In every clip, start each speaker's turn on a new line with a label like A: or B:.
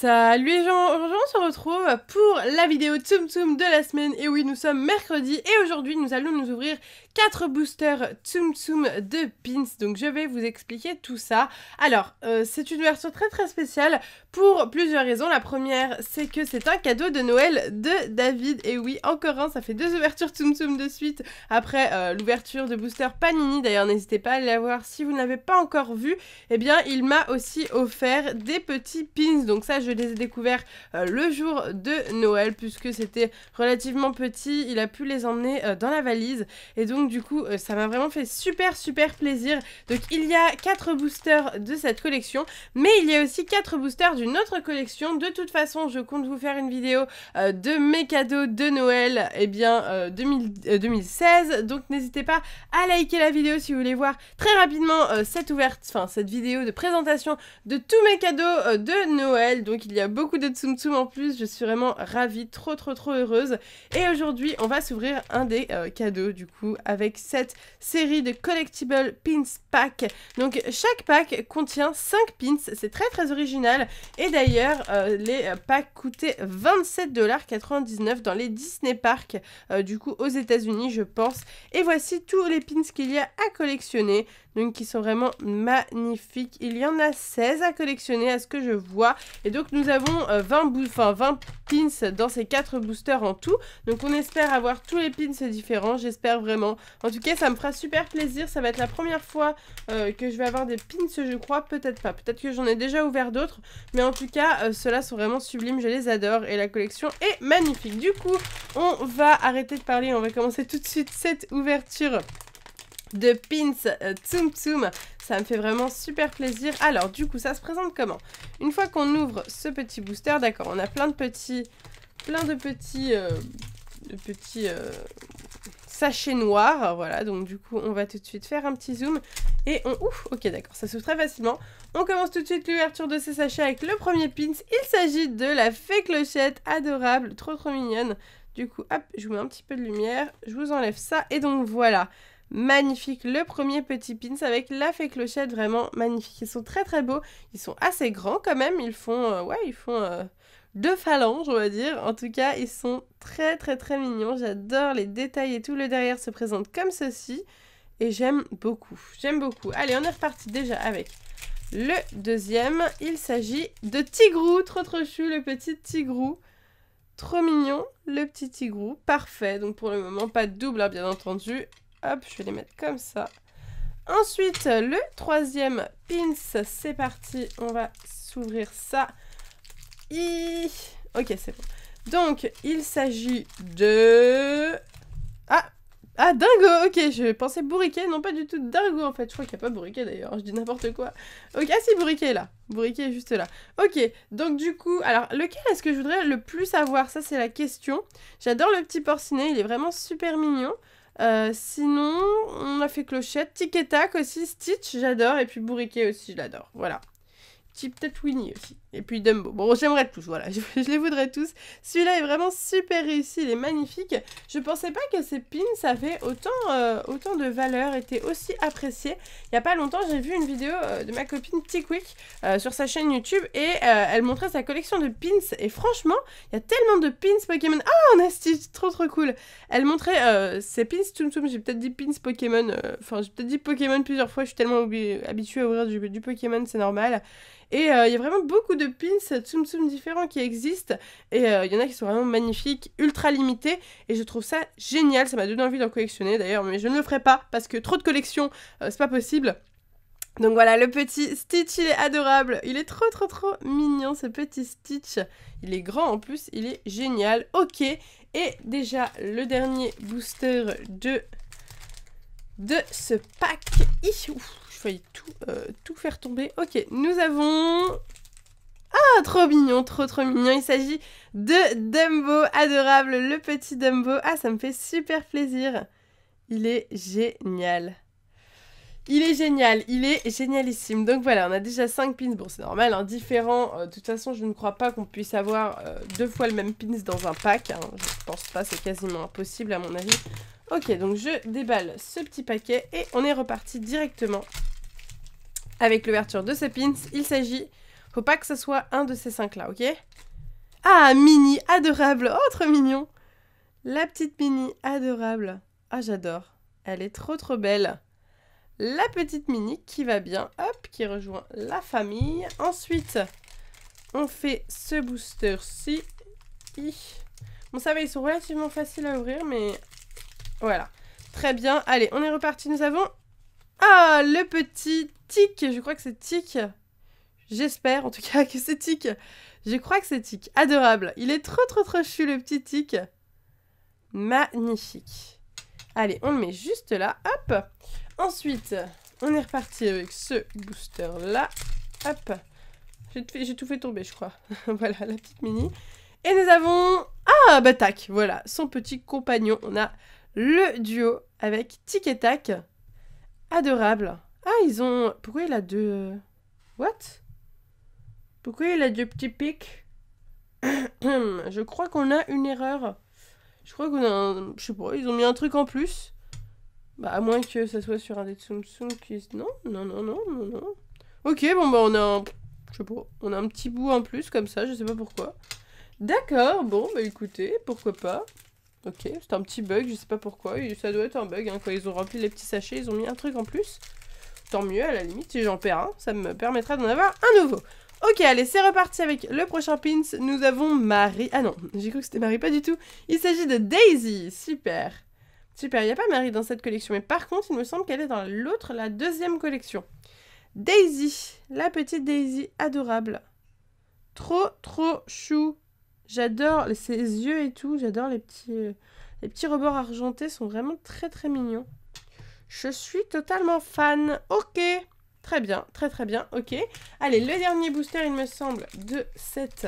A: Salut les gens, aujourd'hui on se retrouve pour la vidéo Tsum Tsum de la semaine. Et oui, nous sommes mercredi et aujourd'hui nous allons nous ouvrir 4 boosters Tsum Tsum de Pins. Donc je vais vous expliquer tout ça. Alors, euh, c'est une version très très spéciale pour plusieurs raisons. La première, c'est que c'est un cadeau de Noël de David. Et oui, encore un, ça fait deux ouvertures Tsum Tsum de suite après euh, l'ouverture de booster Panini. D'ailleurs, n'hésitez pas à aller la voir si vous ne l'avez pas encore vu. et eh bien, il m'a aussi offert des petits pins. Donc ça, je je les ai découverts euh, le jour de Noël, puisque c'était relativement petit, il a pu les emmener euh, dans la valise, et donc du coup, euh, ça m'a vraiment fait super super plaisir. Donc il y a 4 boosters de cette collection, mais il y a aussi 4 boosters d'une autre collection. De toute façon, je compte vous faire une vidéo de mes cadeaux de Noël, et eh bien 2016, donc n'hésitez pas à liker la vidéo si vous voulez voir très rapidement cette ouverte, enfin cette vidéo de présentation de tous mes cadeaux de Noël. Donc il y a beaucoup de Tsum Tsum en plus. Je suis vraiment ravie, trop trop trop heureuse. Et aujourd'hui, on va s'ouvrir un des euh, cadeaux du coup avec cette série de Collectible Pins Pack. Donc chaque pack contient 5 pins. C'est très très original. Et d'ailleurs, euh, les packs coûtaient 27,99$ dans les Disney Parks euh, du coup aux États-Unis, je pense. Et voici tous les pins qu'il y a à collectionner donc qui sont vraiment magnifiques. Il y en a 16 à collectionner à ce que je vois. Et donc nous avons 20, euh, 20 pins dans ces 4 boosters en tout. Donc on espère avoir tous les pins différents, j'espère vraiment. En tout cas ça me fera super plaisir, ça va être la première fois euh, que je vais avoir des pins je crois, peut-être pas. Peut-être que j'en ai déjà ouvert d'autres, mais en tout cas euh, ceux-là sont vraiment sublimes, je les adore et la collection est magnifique. Du coup on va arrêter de parler, on va commencer tout de suite cette ouverture de Pins zoom euh, Tsum Ça me fait vraiment super plaisir. Alors, du coup, ça se présente comment Une fois qu'on ouvre ce petit booster, d'accord, on a plein de petits... Plein de petits... Euh, de petits... Euh, sachets noirs, voilà, donc du coup on va tout de suite faire un petit zoom et on... Ouf, ok d'accord, ça s'ouvre très facilement. On commence tout de suite l'ouverture de ces sachets avec le premier pins, il s'agit de la fée clochette, adorable, trop trop mignonne. Du coup, hop, je vous mets un petit peu de lumière, je vous enlève ça et donc voilà magnifique. Le premier petit pins avec la fée clochette, vraiment magnifique. Ils sont très très beaux. Ils sont assez grands quand même. Ils font, euh, ouais, ils font euh, deux phalanges, on va dire. En tout cas, ils sont très très très mignons. J'adore les détails et tout. Le derrière se présente comme ceci. Et j'aime beaucoup. J'aime beaucoup. Allez, on est reparti déjà avec le deuxième. Il s'agit de Tigrou. Trop trop chou, le petit Tigrou. Trop mignon, le petit tigrou, parfait. Donc pour le moment, pas de double, hein, bien entendu. Hop, je vais les mettre comme ça. Ensuite, le troisième pins, c'est parti. On va s'ouvrir ça. I... Ok, c'est bon. Donc, il s'agit de... Ah Ah, dingo Ok, je pensais bourriquet. Non, pas du tout dingo, en fait. Je crois qu'il n'y a pas bourriquet, d'ailleurs. Je dis n'importe quoi. Ok, ah si, bourriquet, là. Bourriquet est juste là. Ok, donc du coup... Alors, lequel est-ce que je voudrais le plus avoir Ça, c'est la question. J'adore le petit porcinet. Il est vraiment super mignon. Euh, sinon, on a fait Clochette, Tic et Tac aussi, Stitch, j'adore, et puis Bourriquet aussi, j'adore. l'adore. Voilà. Petit peut-être Winnie aussi. Et puis Dumbo. Bon, j'aimerais tous, voilà, je, les voudrais tous. Celui-là est vraiment super réussi, il est magnifique. Je pensais pas que ces pins avaient autant, euh, autant de valeur, étaient aussi appréciés. Il n'y a pas longtemps, j'ai vu une vidéo euh, de ma copine t euh, sur sa chaîne YouTube et elle montrait sa collection de pins. Et franchement, il y a tellement de pins Pokémon. Ah, oh, on a trop trop cool. Elle montrait ses pins tum j'ai peut-être dit pins Pokémon, enfin j'ai peut-être dit Pokémon plusieurs fois, je suis tellement habituée à ouvrir du, du Pokémon, c'est normal. Et il y a vraiment beaucoup de de pins tsum tsum différents qui existent. Et euh, il y en a qui sont vraiment magnifiques, ultra limités. Et je trouve ça génial. Ça m'a donné envie d'en collectionner d'ailleurs, mais je ne le ferai pas parce que trop de collections, euh, c'est pas possible. Donc voilà, le petit Stitch, il est adorable. Il est trop, trop, trop mignon, ce petit Stitch. Il est grand en plus, il est génial. Ok, et déjà le dernier booster de, de ce pack. je faillis tout, euh, tout faire tomber. Ok, nous avons ah, trop mignon, trop trop mignon. Il s'agit de Dumbo, adorable, le petit Dumbo. Ah, ça me fait super plaisir. Il est génial. Il est génial, il est génialissime. Donc voilà, on a déjà 5 pins. Bon, c'est normal, hein, différents. Euh, de toute façon, je ne crois pas qu'on puisse avoir euh, deux fois le même pins dans un pack. je hein. Je pense pas, c'est quasiment impossible à mon avis. Ok, donc je déballe ce petit paquet et on est reparti directement avec l'ouverture de ce pins. Il s'agit pas que ce soit un de ces cinq-là, ok Ah, Mini, adorable autre oh, mignon La petite Mini, adorable Ah, j'adore Elle est trop trop belle La petite Mini qui va bien, hop, qui rejoint la famille. Ensuite, on fait ce booster-ci. Bon, ça va, ils sont relativement faciles à ouvrir, mais... Voilà. Très bien. Allez, on est reparti. Nous avons... Ah, le petit tic Je crois que c'est tic J'espère en tout cas que c'est Tic. Je crois que c'est Tic. Adorable. Il est trop trop trop chou le petit Tic. Magnifique. Allez, on le met juste là. Hop. Ensuite, on est reparti avec ce booster là. Hop. J'ai tout fait tomber, je crois. voilà, la petite mini. Et nous avons... Ah, bah tac, voilà, son petit compagnon. On a le duo avec Tic et Tac. Adorable. Ah, ils ont... Pourquoi il a deux... What pourquoi il a deux petits pics Je crois qu'on a une erreur. Je crois qu'on a un... Je sais pas, ils ont mis un truc en plus. Bah, à moins que ça soit sur un des Tsum qui... Non, non, non, non, non, non. Ok, bon, bah, on a un... Je sais pas, on a un petit bout en plus, comme ça, je sais pas pourquoi. D'accord, bon, bah, écoutez, pourquoi pas. Ok, c'est un petit bug, je sais pas pourquoi. ça doit être un bug, hein, quand ils ont rempli les petits sachets, ils ont mis un truc en plus. Tant mieux, à la limite, si j'en perds un, ça me permettra d'en avoir un nouveau. Ok, allez, c'est reparti avec le prochain pins. Nous avons Marie. Ah non, j'ai cru que c'était Marie, pas du tout. Il s'agit de Daisy. Super. Super, il n'y a pas Marie dans cette collection. Mais par contre, il me semble qu'elle est dans l'autre, la deuxième collection. Daisy. La petite Daisy adorable. Trop, trop chou. J'adore ses yeux et tout. J'adore les petits... Euh, les petits rebords argentés sont vraiment très, très mignons. Je suis totalement fan. Ok. Très bien, très très bien, ok. Allez, le dernier booster, il me semble, de cette...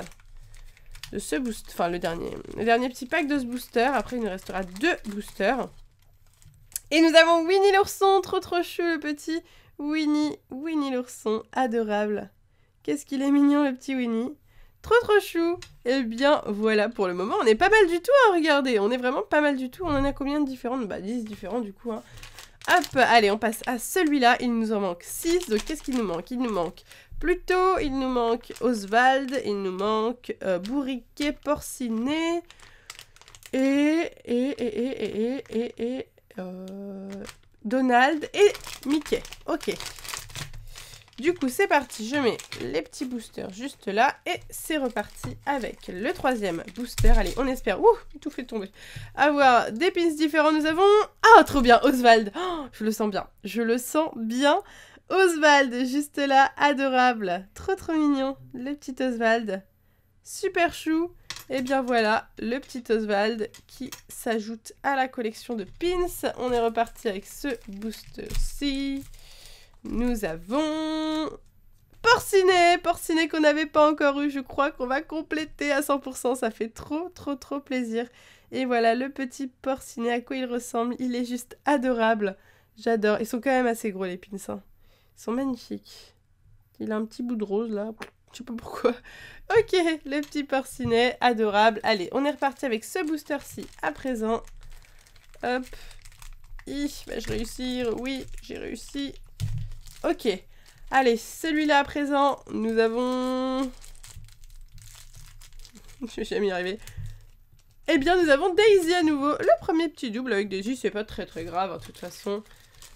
A: De ce booster, Enfin, le dernier... Le dernier petit pack de ce booster. Après, il nous restera deux boosters. Et nous avons Winnie l'ourson, trop trop chou, le petit Winnie. Winnie l'ourson, adorable. Qu'est-ce qu'il est mignon, le petit Winnie. Trop trop chou Eh bien, voilà pour le moment. On est pas mal du tout, regardez. On est vraiment pas mal du tout. On en a combien de différentes Bah, 10 différents, du coup. Hein. Hop, allez, on passe à celui-là. Il nous en manque 6. Donc, qu'est-ce qu'il nous manque Il nous manque Pluto, il nous manque Oswald, il nous manque euh, Bourriquet, Porcinet. Et. Et. Et. Et. Et. Euh, Donald et Mickey. Ok. Du coup, c'est parti. Je mets les petits boosters juste là. Et c'est reparti avec le troisième booster. Allez, on espère. Ouh, tout fait tomber. Avoir des pins différents. Nous avons... Ah, trop bien, Oswald. Oh, je le sens bien. Je le sens bien. Oswald, juste là, adorable. Trop, trop mignon. Le petit Oswald. Super chou. Et eh bien voilà, le petit Oswald qui s'ajoute à la collection de pins. On est reparti avec ce booster-ci. Nous avons... Porcinet Porcinet qu'on n'avait pas encore eu, je crois qu'on va compléter à 100%, ça fait trop trop trop plaisir. Et voilà le petit porcinet, à quoi il ressemble, il est juste adorable. J'adore, ils sont quand même assez gros les pins. Hein. Ils sont magnifiques. Il a un petit bout de rose là, je sais pas pourquoi. Ok, le petit porcinet, adorable. Allez, on est reparti avec ce booster-ci à présent. Hop. I, vais réussir Oui, j'ai réussi. Ok. Allez, celui-là à présent, nous avons... Je vais jamais y arriver. Eh bien, nous avons Daisy à nouveau. Le premier petit double avec Daisy, c'est pas très très grave, hein, de toute façon.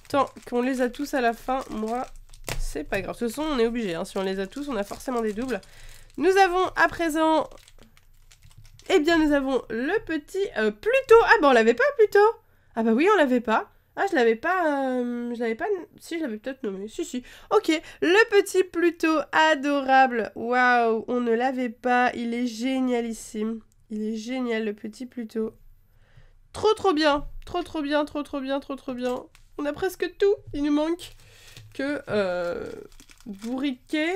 A: Tant qu'on les a tous à la fin, moi, c'est pas grave. De toute façon, on est obligé. Hein. Si on les a tous, on a forcément des doubles. Nous avons à présent... Eh bien, nous avons le petit plutôt. Euh, Pluto. Ah bah, on l'avait pas, Pluto Ah bah oui, on l'avait pas. Ah, je l'avais pas. Euh, je l'avais pas. Si, je l'avais peut-être nommé. Si, si. Ok. Le petit Pluto, adorable. Waouh, on ne l'avait pas. Il est génialissime. Il est génial, le petit Pluto. Trop, trop bien. Trop, trop bien. Trop, trop bien. Trop, trop bien. On a presque tout. Il nous manque que. Euh, Bourriquet.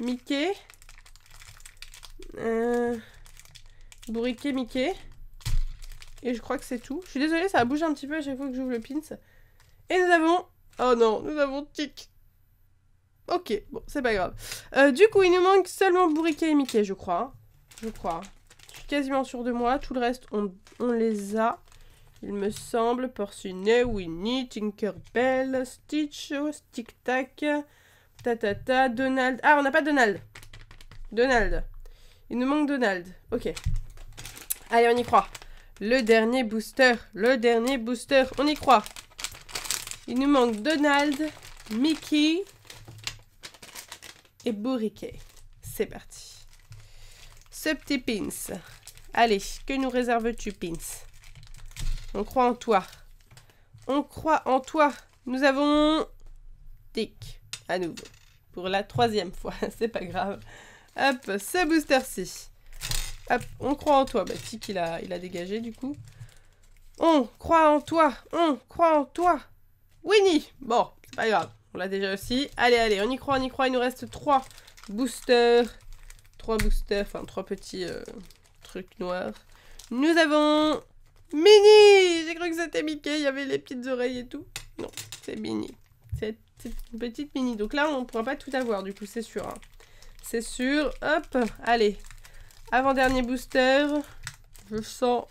A: Mickey. Euh, Bourriquet, Mickey. Et je crois que c'est tout. Je suis désolée, ça a bougé un petit peu à chaque fois que j'ouvre le pins. Et nous avons... Oh non, nous avons Tic. Ok, bon, c'est pas grave. Euh, du coup, il nous manque seulement Bourriquet et Mickey, je crois. Hein. Je crois. Je suis quasiment sûre de moi. Tout le reste, on, on les a. Il me semble. Porcinet, Winnie, Tinkerbell, Stitch, Tic Tac, Ta, Donald. Ah, on n'a pas Donald. Donald. Il nous manque Donald. Ok. Allez, on y croit. Le dernier booster. Le dernier booster. On y croit. Il nous manque Donald, Mickey et Bourriquet. C'est parti. Ce petit pins. Allez, que nous réserves-tu, pins On croit en toi. On croit en toi. Nous avons... Tic. À nouveau. Pour la troisième fois. C'est pas grave. Hop, ce booster-ci. Hop, on croit en toi. Bah, Tic, il a, il a dégagé, du coup. On croit en toi. On croit en toi. Winnie Bon, c'est pas grave. On l'a déjà aussi. Allez, allez, on y croit, on y croit. Il nous reste trois boosters. Trois boosters, enfin trois petits euh, trucs noirs. Nous avons Mini. J'ai cru que c'était Mickey, il y avait les petites oreilles et tout. Non, c'est Mini. C'est une petite Mini. Donc là, on ne pourra pas tout avoir, du coup, c'est sûr. Hein. C'est sûr. Hop, allez. Avant-dernier booster. Je sens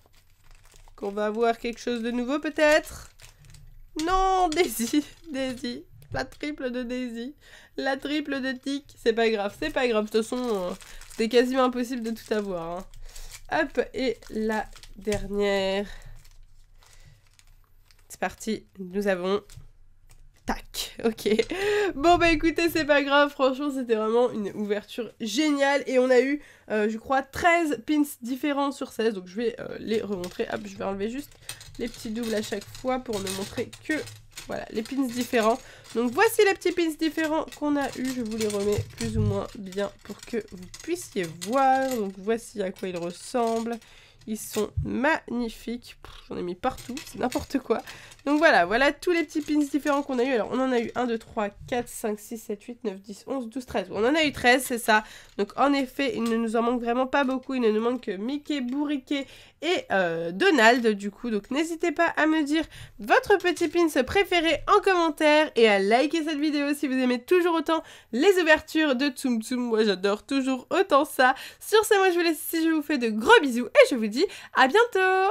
A: qu'on va avoir quelque chose de nouveau peut-être. Non, Daisy, Daisy. La triple de Daisy. La triple de Tic. C'est pas grave, c'est pas grave. De toute façon, euh, c'était quasiment impossible de tout avoir. Hein. Hop, et la dernière. C'est parti, nous avons Tac, ok. Bon bah écoutez, c'est pas grave, franchement c'était vraiment une ouverture géniale et on a eu, euh, je crois, 13 pins différents sur 16, donc je vais euh, les remontrer. Hop, je vais enlever juste les petits doubles à chaque fois pour ne montrer que, voilà, les pins différents. Donc voici les petits pins différents qu'on a eu, je vous les remets plus ou moins bien pour que vous puissiez voir. Donc voici à quoi ils ressemblent. Ils sont magnifiques. J'en ai mis partout, c'est n'importe quoi. Donc voilà, voilà tous les petits pins différents qu'on a eu. Alors on en a eu 1, 2, 3, 4, 5, 6, 7, 8, 9, 10, 11, 12, 13. On en a eu 13, c'est ça. Donc en effet, il ne nous en manque vraiment pas beaucoup. Il ne nous manque que Mickey, Bourriquet et euh, Donald du coup. Donc n'hésitez pas à me dire votre petit pins préféré en commentaire et à liker cette vidéo si vous aimez toujours autant les ouvertures de Tsum Tsum. Moi j'adore toujours autant ça. Sur ce, moi je vous laisse ici. Je vous fais de gros bisous et je vous dis à bientôt